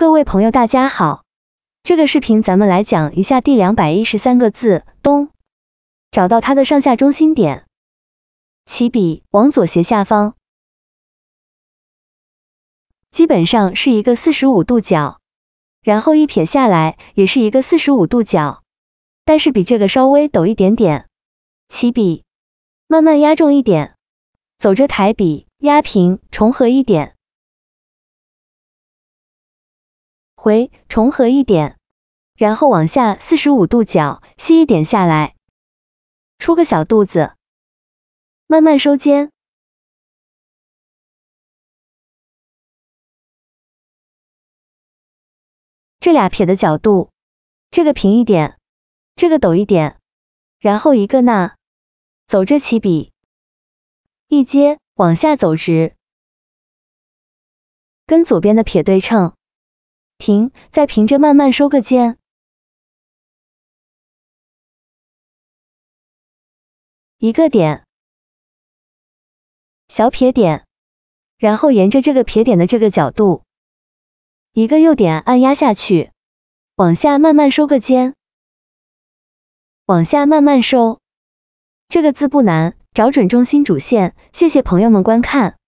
各位朋友，大家好。这个视频咱们来讲一下第两百一十三个字“东”，找到它的上下中心点，起笔往左斜下方，基本上是一个四十五度角，然后一撇下来也是一个四十五度角，但是比这个稍微陡一点点。起笔慢慢压重一点，走着抬笔压平，重合一点。回重合一点，然后往下四十五度角吸一点下来，出个小肚子，慢慢收肩。这俩撇的角度，这个平一点，这个陡一点，然后一个捺，走这起笔，一接往下走直，跟左边的撇对称。停，再凭着慢慢收个尖，一个点，小撇点，然后沿着这个撇点的这个角度，一个右点按压下去，往下慢慢收个尖，往下慢慢收。这个字不难，找准中心主线。谢谢朋友们观看。